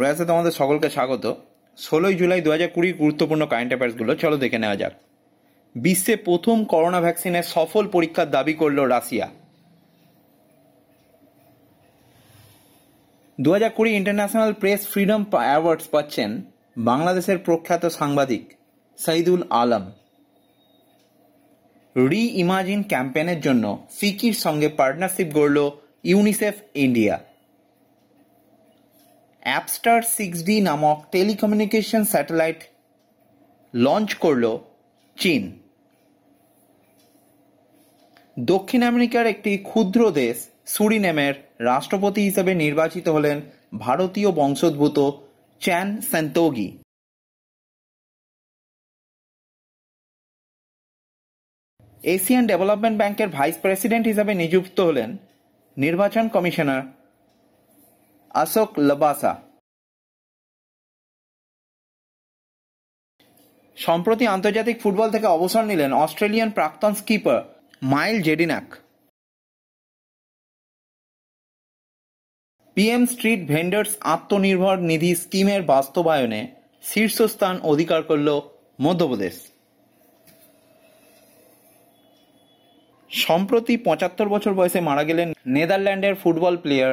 প্রয়াসে তোমাদের সকলকে স্বাগত ষোলোই জুলাই দু হাজার কুড়ির গুরুত্বপূর্ণ কারেন্ট অ্যাফেয়ার্সগুলো চলো দেখে নেওয়া যাক বিশ্বে প্রথম করোনা ভ্যাকসিনের সফল পরীক্ষার দাবি করল রাশিয়া দু হাজার কুড়ি ইন্টারন্যাশনাল প্রেস ফ্রিডম অ্যাওয়ার্ডস পাচ্ছেন বাংলাদেশের প্রখ্যাত সাংবাদিক সাইদুল আলম রি ইমাজিন ক্যাম্পেনের জন্য ফিকির সঙ্গে পার্টনারশিপ গড়ল UNICEF India Apstar six D নামক টেলিকমিউনিকেশন স্যাটেলাইট লঞ্চ করল চীন দক্ষিণ আমেরিকার একটি ক্ষুদ্র দেশ সুরিনেমের রাষ্ট্রপতি হিসেবে নির্বাচিত হলেন ভারতীয় বংশোদ্ভূত চ্যান স্যান্তোগি এশিয়ান ডেভেলপমেন্ট ব্যাংকের ভাইস প্রেসিডেন্ট হিসাবে নিযুক্ত হলেন নির্বাচন কমিশনার আশোক লবাসা সম্প্রতি আন্তর্জাতিক ফুটবল থেকে অবসর নিলেন অস্ট্রেলিয়ান প্রাক্তন skipper Mile Jedinak PM street vendors Atmanirbhar Nidhi স্কিমের বাস্তবায়নে শীর্ষস্থান অধিকার করল মধ্যপ্রদেশ সম্প্রতি পঁচাত্তর বছর বয়সে মারা গেলেন নেদারল্যান্ডের ফুটবল প্লেয়ার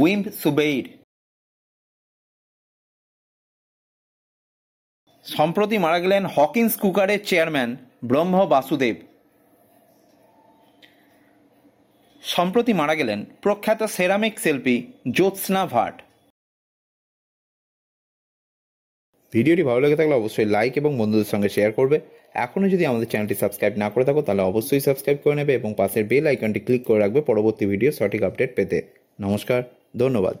Wimp সুবেইর সম্প্রতি মারা গেলেন হকিন্স কুকারের চেয়ারম্যান ব্রহ্ম বাসুদেব সম্প্রতি মারা গেলেন প্রখ্যাত সেরামিক শিল্পী জ্যোৎস্না ভাট ভিডিওটি ভালো লেগে থাকলে অবশ্যই লাইক এবং বন্ধুদের সঙ্গে শেয়ার করবে এখনও যদি আমাদের চ্যানেলটি সাবস্ক্রাইব না করে থাকো তাহলে অবশ্যই সাবস্ক্রাইব করে নেবে এবং পাশের বেল আইকনটি ক্লিক করে রাখবে পরবর্তী ভিডিও সঠিক আপডেট পেতে নমস্কার Donovan